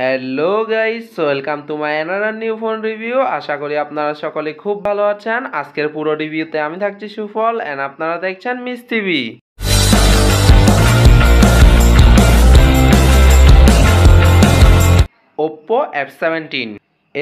hello guys welcome to my another new phone review আশা করি আপনারা সকলে খুব ভালো আছেন আজকের পুরো রিভিউতে আমি থাকছি সুফল অ্যান্ড আপনারা দেখছেন miss TV Oppo F seventeen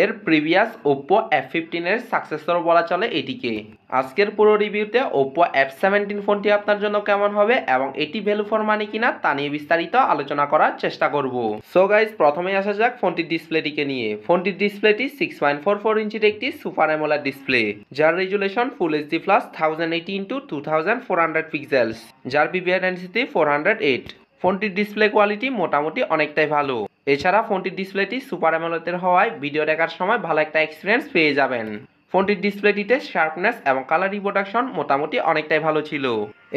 এর প্রিভিয়াস ওপো এফ ফিফটিনের সাকসেসর বলা চলে এটিকে আজকের পুরো রিভিউতে ওপো এফ সেভেন্টিন ফোনটি আপনার জন্য কেমন হবে এবং এটি ভ্যালু ফর মানে কিনা তা নিয়ে বিস্তারিত আলোচনা করার চেষ্টা করব সো গাইজ প্রথমে আসা যাক ফোনটির ডিসপ্লেটিকে নিয়ে ফোনটির ডিসপ্লেটি সিক্স পয়েন্ট ফোর ফোর ইঞ্চির একটি সুপার অ্যামোলার ডিসপ্লে যার resolution full HD plus thousand eighty into two thousand four hundred pixels যার PVR density four hundred eight ফোনটির ডিসপ্লে কোয়ালিটি মোটামুটি অনেকটাই ভালো এছাড়া ফোনটির ডিসপ্লেটি সুপার অ্যামোলেটের হওয়ায় ভিডিও দেখার সময় ভালো একটা এক্সপিরিয়েন্স পেয়ে যাবেন ফোনটির ডিসপ্লেটিতে শার্পনেস এবং কালার রিপ্রোডাকশন মোটামুটি অনেকটাই ভালো ছিল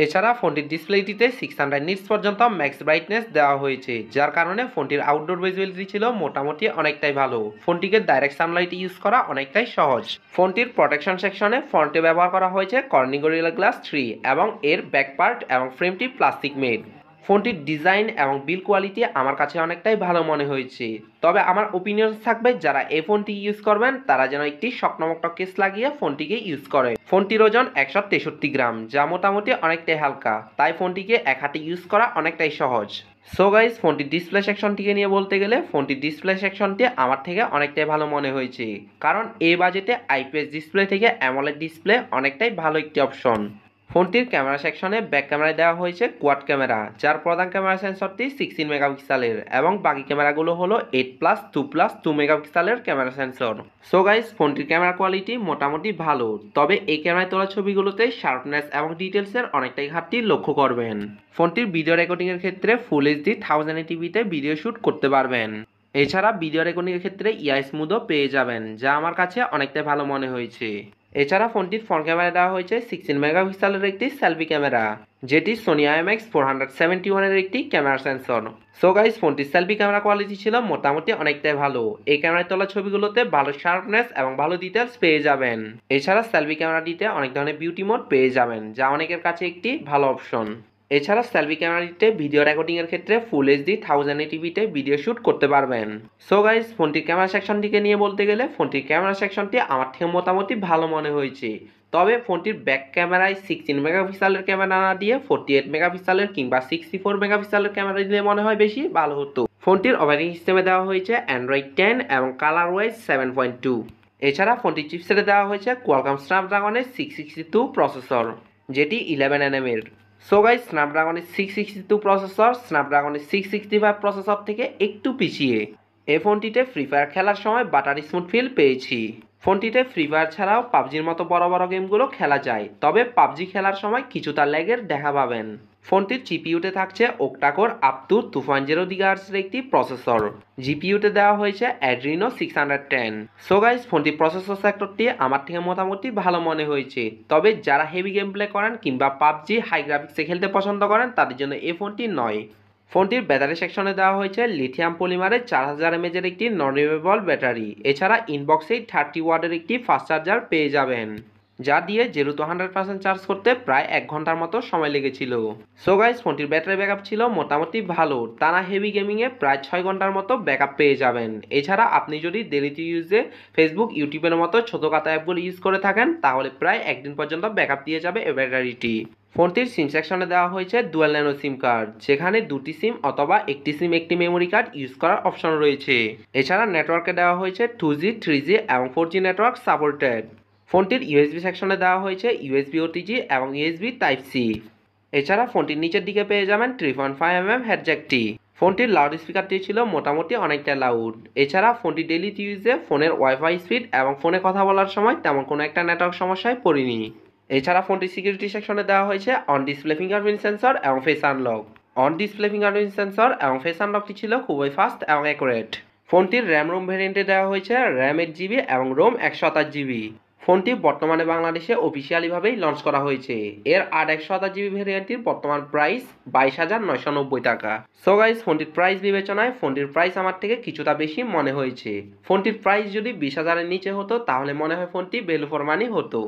এছাড়া ফোনটির ডিসপ্লেটিতে সিক্স হান্ড্রেড নিটস পর্যন্ত ম্যাক্স ব্রাইটনেস দেওয়া হয়েছে যার কারণে ফোনটির আউটডোর ভিজুয়ালিটি ছিল মোটামুটি অনেকটাই ভালো ফোনটিকে ডাইরেক্ট সানলাইট ইউজ করা অনেকটাই সহজ ফোনটির প্রোটেকশন সেকশনে ফোনটি ব্যবহার করা হয়েছে কর্নিগোরিলা গ্লাস থ্রি এবং এর ব্যাক পার্ট এবং ফ্রেমটি প্লাস্টিক মেড ফোনটির ডিজাইন এবং বিল কোয়ালিটি আমার কাছে অনেকটাই ভালো মনে হয়েছে তবে আমার ওপিনিয়ন থাকবে যারা এই ফোনটি ইউজ করবেন তারা যেন একটি শকনমক কেস লাগিয়ে ফোনটিকে ইউজ করে ফোনটির ওজন একশো তেষট্টি গ্রাম যা মোটামুটি অনেকটাই হালকা তাই ফোনটিকে এক হাতে ইউজ করা অনেকটাই সহজ সো গাইজ ফোনটির ডিসপ্লে সেকশনটিকে নিয়ে বলতে গেলে ফোনটির ডিসপ্লে সেকশনটি আমার থেকে অনেকটাই ভালো মনে হয়েছে কারণ এই বাজেটে আইপিএস ডিসপ্লে থেকে অ্যামোলেড ডিসপ্লে অনেকটাই ভালো একটি অপশন ফোনটির ক্যামেরা সেকশনে ব্যাক ক্যামেরায় দেওয়া হয়েছে কোয়াড ক্যামেরা যার প্রধান ক্যামেরা সেন্সরটি সিক্সটিন মেগাপিক্সেলের এবং বাকি ক্যামেরাগুলো হলো eight plus two plus two মেগাপিক্সেলের ক্যামেরা সেন্সর সো গাইজ ফোনটির ক্যামেরা কোয়ালিটি মোটামুটি ভালো তবে এই ক্যামেরায় তোলা ছবিগুলোতে শার্পনেস এবং ডিটেলসের অনেকটাই ঘাটতি লক্ষ্য করবেন ফোনটির ভিডিও রেকর্ডিংয়ের ক্ষেত্রে ফুল এইচডি থাউজেন্ড টিভিতে ভিডিও শ্যুট করতে পারবেন এছাড়া ভিডিও রেকর্ডিংয়ের ক্ষেত্রে ইআই স্মুদও পেয়ে যাবেন যা আমার কাছে অনেকটাই ভালো মনে হয়েছে এছাড়া ফোনটির ফ্রন্ট ক্যামেরা দেওয়া হয়েছে সিক্সটিন মেগাপিক্সেলের একটি সেলফি ক্যামেরা যেটি Sony IMX four hundred seventy ওয়ানের একটি ক্যামেরা সেন্সর সো গাইজ ফোনটির সেলফি ক্যামেরা কোয়ালিটি ছিল মোটামুটি অনেকটাই ভালো এই ক্যামেরায় তোলা ছবিগুলোতে ভালো শার্পনেস এবং ভালো ডিটেলস পেয়ে যাবেন এছাড়া সেলফি ক্যামেরাটিতে অনেক ধরনের বিউটি মোড পেয়ে যাবেন যা অনেকের কাছে একটি ভালো অপশন এছাড়া সেলফি ক্যামেরাটিতে ভিডিও রেকর্ডিংয়ের ক্ষেত্রে ফুল এইচডি থাউজেন্ড টিভিতে ভিডিও শ্যুট করতে পারবেন সো গাইজ ফোনটির ক্যামেরা সেকশনটিকে নিয়ে বলতে গেলে ফোনটির ক্যামেরা সেকশনটি আমার থেকে মোটামুটি ভালো মনে হয়েছে তবে ফোনটির ব্যাক ক্যামেরায় সিক্সটিন মেগাপিক্সেলের ক্যামেরা না দিয়ে ফোরটি এইট মেগাপিক্সেলের কিংবা সিক্সটি ফোর মেগাপিক্সেলের ক্যামেরা দিলে মনে হয় বেশি ভালো হতো ফোনটির অপারেটিং সিস্টেমে দেওয়া হয়েছে অ্যান্ড্রয়েড টেন এবং colour wise seven point two এছাড়া ফোনটির চিপসেটে দেওয়া হয়েছে কোয়ালকম স্ন্যাপড্রাগনের সিক্স সিক্সটি টু প্রসেসর যেটি ইলেভেন এর সো গাই স্ন্যাপড্রাগনের সিক্স সিক্সটি টু প্রসেসর স্ন্যাপড্রাগনের সিক্স সিক্সটি ফাইভ প্রসেসর থেকে একটু পিছিয়ে এই ফোনটিতে ফ্রি ফায়ার খেলার সময় বাটার স্মুথ ফিল পেয়েছি ফোনটিতে ফ্রি ফায়ার ছাড়াও পাবজির মতো বড় বড় গেমগুলো খেলা যায় তবে পাবজি খেলার সময় কিছুটা ল্যাগের দেখা পাবেন ফোনটির জিপিউতে থাকছে octa-core up to two point zero দিগার্সের একটি প্রসেসর জিপিউতে দেওয়া হয়েছে Adreno six hundred ten so guys ফোনটির প্রসেসর সেক্টরটি আমার থেকে মোটামুটি ভালো মনে হয়েছে তবে যারা হেভি গেম প্লে করেন কিংবা পাবজি হাই গ্রাফিক্সে খেলতে পছন্দ করেন তাদের জন্য এই ফোনটি নয় ফোনটির ব্যাটারি সেকশনে দেওয়া হয়েছে লিথিয়াম পলিমারের চার হাজার এমএজের একটি নন রিউয়েবল ব্যাটারি এছাড়া ইনবক্সেই থার্টি ওয়াটের একটি ফাস্ট চার্জার পেয়ে যাবেন যা দিয়ে জিরো তো হান্ড্রেড পার্সেন্ট চার্জ করতে প্রায় এক ঘন্টার মতো সময় লেগেছিল সো গাইজ ফোনটির ব্যাটারি ব্যাকআপ ছিল মোটামুটি ভালো টানা হেভি গেমিংয়ে প্রায় ছয় ঘন্টার মতো ব্যাকআপ পেয়ে যাবেন এছাড়া আপনি যদি ডেলিটি ইউজে ফেসবুক ইউটিউবের মতো ছোটো কাতা অ্যাপগুলো ইউজ করে থাকেন তাহলে প্রায় একদিন পর্যন্ত ব্যাকআপ দিয়ে যাবে এ ব্যাটারিটি ফোনটির সিম সেকশনে দেওয়া হয়েছে ডুয়াল ন্যানো সিম কার্ড যেখানে দুটি সিম অথবা একটি সিম একটি মেমোরি কার্ড ইউজ করার অপশন রয়েছে এছাড়া নেটওয়ার্কে দেওয়া হয়েছে টু জি থ্রি জি এবং ফোর জি নেটওয়ার্ক সাপোর্টেড ফোনটির ইউএসবি সেকশনে দেওয়া হয়েছে ইউএসবি ওটিজি এবং ইউএসবি টাইপ সি এছাড়া ফোনটির নিচের দিকে পেয়ে যাবেন three point five M M হেডজ্যাকটি ফোনটির লাউড স্পিকারটি ছিল মোটামুটি অনেকটা লাউড এছাড়া ফোনটি ডেলি ইউজে ফোনের ওয়াইফাই স্পিড এবং ফোনে কথা বলার সময় তেমন কোনো একটা নেটওয়ার্ক সমস্যায় পড়িনি এছাড়া ফোনটির সিকিউরিটি সেকশনে দেওয়া হয়েছে অন ডিসপ্লে ফিঙ্গারপ্রিন্ট সেন্সর এবং face unlock on display fingerprint sensor এবং ফেস আনলকটি ছিল খুবই ফাস্ট এবং অ্যাকুরেট ফোনটির র্যাম রোম ভেরিয়েন্টে দেওয়া হয়েছে র্যাম এইট জিবি এবং রোম একশো জিবি ফোনটি বর্তমানে বাংলাদেশে অফিসিয়ালিভাবেই লঞ্চ করা হয়েছে এর আট একশো আধা জিবি ভেরিয়েন্টটির বর্তমান প্রাইস বাইশ হাজার নয়শো নব্বই টাকা সো গাইজ ফোনটির প্রাইস বিবেচনায় ফোনটির প্রাইস আমার থেকে কিছুটা বেশি মনে হয়েছে ফোনটির প্রাইস যদি বিশ হাজারের নিচে হতো তাহলে মনে হয় ফোনটি ভ্যালু ফর মানি হতো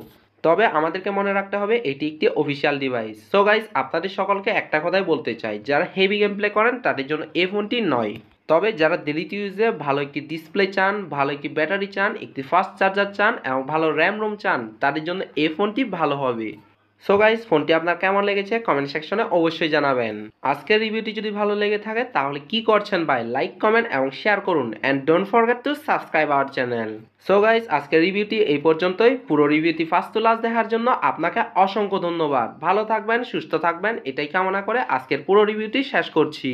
তবে আমাদেরকে মনে রাখতে হবে এটি একটি অফিসিয়াল ডিভাইস সো গাইজ আপনাদের সকলকে একটা কথাই বলতে চাই যারা হেভি গেম প্লে করেন তাদের জন্য এই ফোনটি নয় তবে যারা দিল্লিতে ইউজে ভালো একটি ডিসপ্লে চান ভালো একটি ব্যাটারি চান একটি ফাস্ট চার্জার চান এবং ভালো র্যাম রোম চান তাদের জন্য এই ফোনটি ভালো হবে সো গাইজ ফোনটি আপনার কেমন লেগেছে কমেন্ট সেকশনে অবশ্যই জানাবেন আজকের রিভিউটি যদি ভালো লেগে থাকে তাহলে কি করছেন ভাই লাইক কমেন্ট এবং শেয়ার করুন and don't forget to subscribe our channel so guys আজকের রিভিউটি এই পর্যন্তই পুরো রিভিউটি ফার্স্ট টু লাস্ট দেখার জন্য আপনাকে অসংখ্য ধন্যবাদ ভালো থাকবেন সুস্থ থাকবেন এটাই কামনা করে আজকের পুরো রিভিউটি শেষ করছি